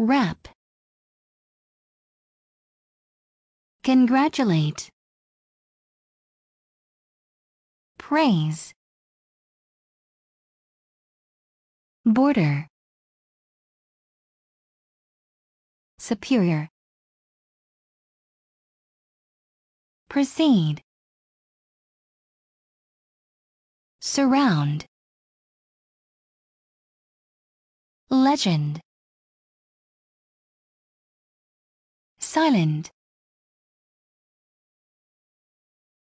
Rep. Congratulate. Praise. Border. Superior. Proceed. Surround. Legend. silent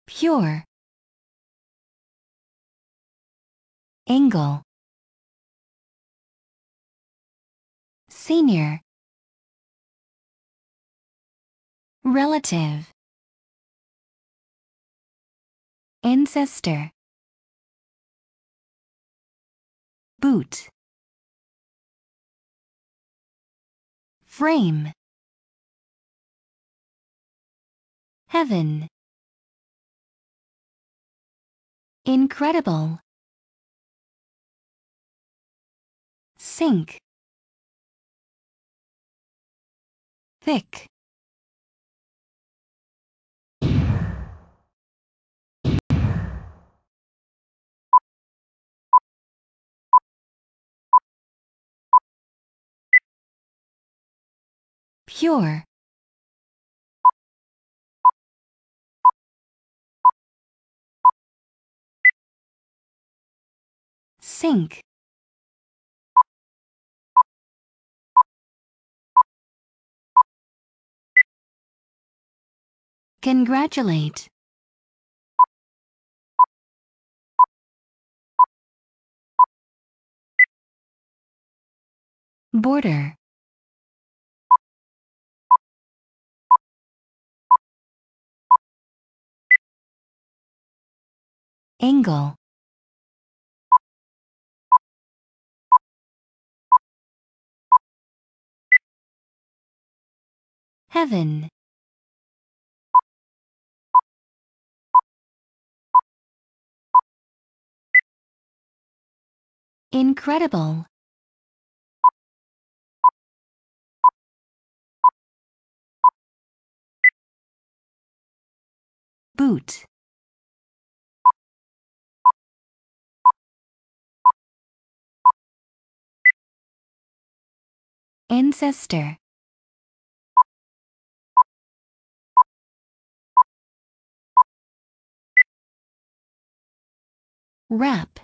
pure angle senior relative ancestor boot frame Heaven. Incredible. Sink. Thick. Pure. sink. Congratulate. Border. Angle. Heaven. Incredible. Boot. Ancestor. Wrap.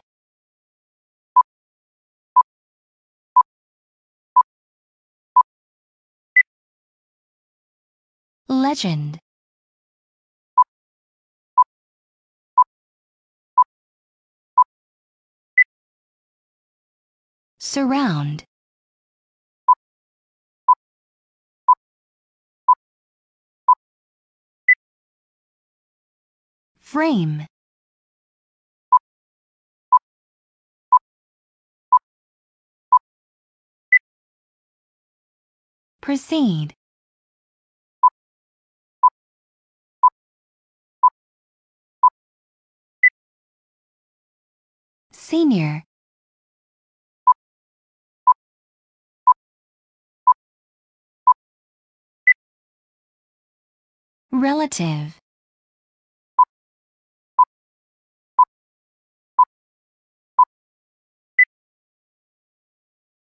Legend. Surround. Frame Proceed. Senior. Relative.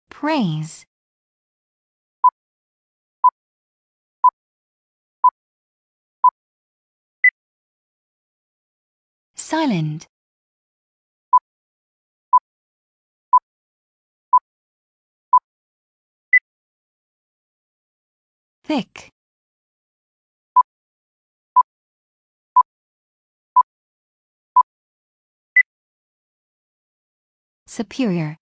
Praise. silent. Thick. Superior.